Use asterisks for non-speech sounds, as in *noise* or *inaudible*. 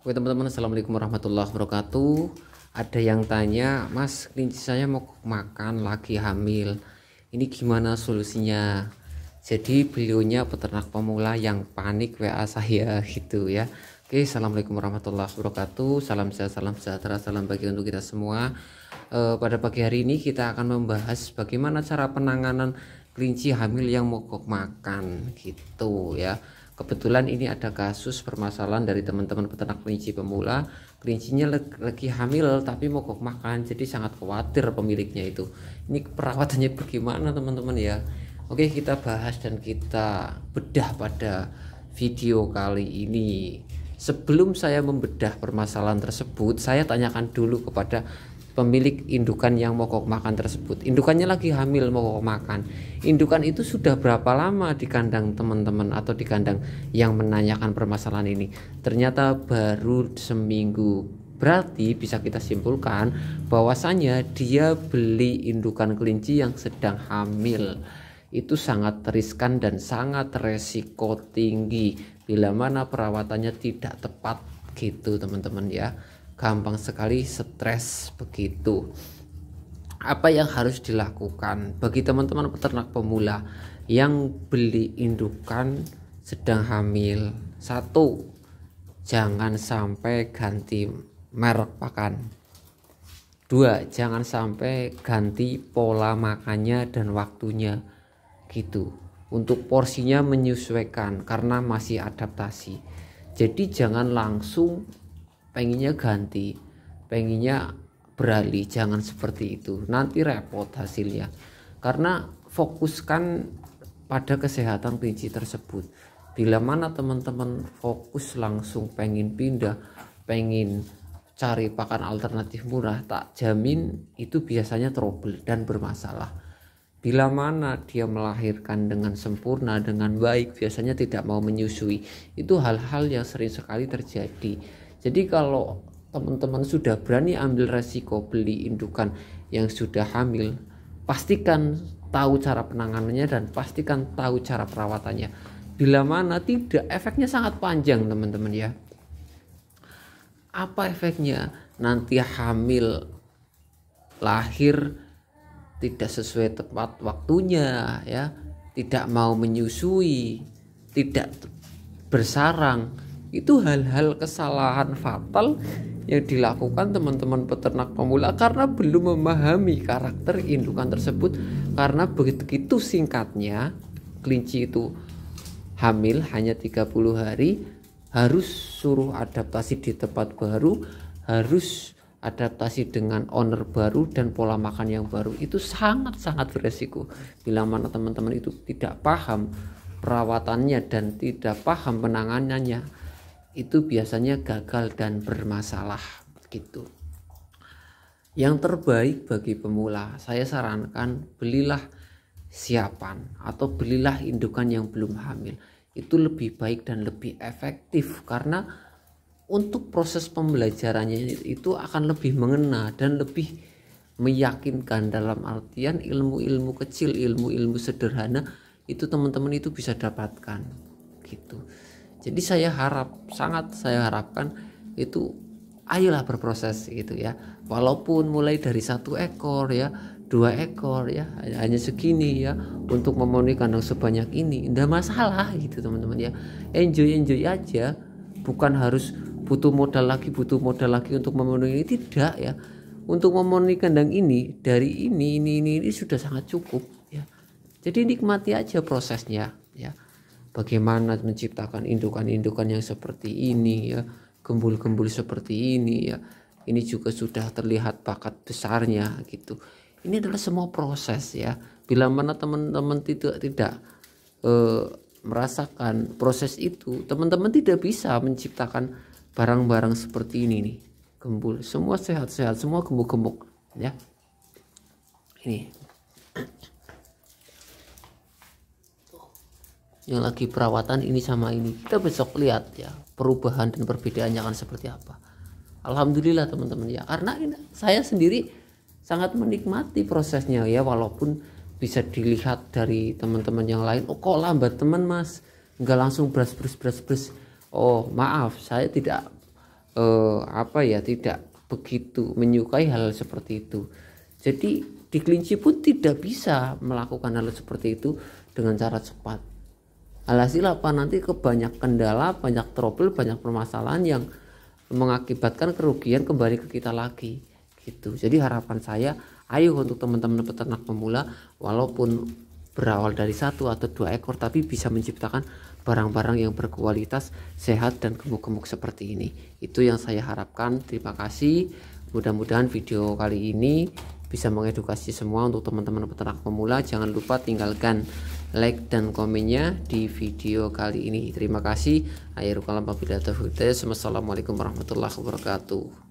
Oke teman-teman Assalamualaikum warahmatullahi wabarakatuh Ada yang tanya Mas kelinci saya mau makan lagi hamil Ini gimana solusinya Jadi beliaunya peternak pemula yang panik WA saya *laughs* gitu ya Oke Assalamualaikum warahmatullahi wabarakatuh Salam sehat, salam sejahtera, salam bagi untuk kita semua e, Pada pagi hari ini kita akan membahas Bagaimana cara penanganan kelinci hamil yang mau makan gitu ya Kebetulan ini ada kasus permasalahan dari teman-teman peternak kelinci pemula. Kelincinya lagi hamil tapi mogok makan, jadi sangat khawatir pemiliknya itu. Ini perawatannya *laughs* bagaimana teman-teman ya? Oke, kita bahas dan kita bedah pada video kali ini. Sebelum saya membedah permasalahan tersebut, saya tanyakan dulu kepada pemilik indukan yang mogok makan tersebut. Indukannya lagi hamil mogok makan. Indukan itu sudah berapa lama di kandang teman-teman atau di kandang yang menanyakan permasalahan ini? Ternyata baru seminggu. Berarti bisa kita simpulkan bahwasanya dia beli indukan kelinci yang sedang hamil. Itu sangat riskan dan sangat resiko tinggi bila mana perawatannya tidak tepat gitu teman-teman ya gampang sekali stres begitu apa yang harus dilakukan bagi teman-teman peternak pemula yang beli indukan sedang hamil satu jangan sampai ganti merek pakan dua jangan sampai ganti pola makannya dan waktunya gitu untuk porsinya menyesuaikan karena masih adaptasi jadi jangan langsung pengennya ganti pengennya beralih jangan seperti itu nanti repot hasilnya karena fokuskan pada kesehatan kelinci tersebut bila mana teman-teman fokus langsung pengen pindah pengen cari pakan alternatif murah tak jamin itu biasanya trouble dan bermasalah bila mana dia melahirkan dengan sempurna dengan baik biasanya tidak mau menyusui itu hal-hal yang sering sekali terjadi jadi kalau teman-teman sudah berani ambil resiko beli indukan yang sudah hamil, pastikan tahu cara penanganannya dan pastikan tahu cara perawatannya. Bila mana tidak, efeknya sangat panjang teman-teman ya. Apa efeknya? Nanti hamil, lahir tidak sesuai tepat waktunya ya, tidak mau menyusui, tidak bersarang, itu hal-hal kesalahan fatal yang dilakukan teman-teman peternak pemula karena belum memahami karakter indukan tersebut karena begitu singkatnya kelinci itu hamil hanya 30 hari harus suruh adaptasi di tempat baru harus adaptasi dengan owner baru dan pola makan yang baru itu sangat-sangat beresiko bila mana teman-teman itu tidak paham perawatannya dan tidak paham penanganannya itu biasanya gagal dan bermasalah gitu. Yang terbaik bagi pemula, saya sarankan belilah siapan atau belilah indukan yang belum hamil. Itu lebih baik dan lebih efektif karena untuk proses pembelajarannya itu akan lebih mengena dan lebih meyakinkan dalam artian ilmu-ilmu kecil, ilmu-ilmu sederhana itu teman-teman itu bisa dapatkan gitu. Jadi saya harap sangat saya harapkan itu ayolah berproses gitu ya. Walaupun mulai dari satu ekor ya, dua ekor ya, hanya segini ya untuk memenuhi kandang sebanyak ini, tidak masalah gitu teman-teman ya. Enjoy enjoy aja, bukan harus butuh modal lagi, butuh modal lagi untuk memenuhi ini tidak ya. Untuk memenuhi kandang ini dari ini ini ini, ini sudah sangat cukup ya. Jadi nikmati aja prosesnya ya bagaimana menciptakan indukan-indukan yang seperti ini ya gembul-gembul seperti ini ya ini juga sudah terlihat bakat besarnya gitu ini adalah semua proses ya bila mana teman-teman tidak tidak e, merasakan proses itu teman-teman tidak bisa menciptakan barang-barang seperti ini nih gembul semua sehat-sehat semua gemuk-gemuk ya ini yang lagi perawatan ini sama ini kita besok lihat ya perubahan dan perbedaannya akan seperti apa Alhamdulillah teman-teman ya karena ini, saya sendiri sangat menikmati prosesnya ya walaupun bisa dilihat dari teman-teman yang lain oh kok lambat teman mas nggak langsung beras beras beras beras oh maaf saya tidak eh, apa ya tidak begitu menyukai hal seperti itu jadi di kelinci pun tidak bisa melakukan hal seperti itu dengan cara cepat Alhasil apa nanti kebanyak kendala, banyak trouble, banyak permasalahan yang mengakibatkan kerugian kembali ke kita lagi gitu. Jadi harapan saya ayo untuk teman-teman peternak pemula walaupun berawal dari satu atau dua ekor tapi bisa menciptakan barang-barang yang berkualitas, sehat dan gemuk-gemuk seperti ini. Itu yang saya harapkan. Terima kasih. Mudah-mudahan video kali ini bisa mengedukasi semua untuk teman-teman peternak pemula. Jangan lupa tinggalkan like dan komennya di video kali ini. Terima kasih. Akhirul kalam wabillahi taufiq Assalamualaikum warahmatullahi wabarakatuh.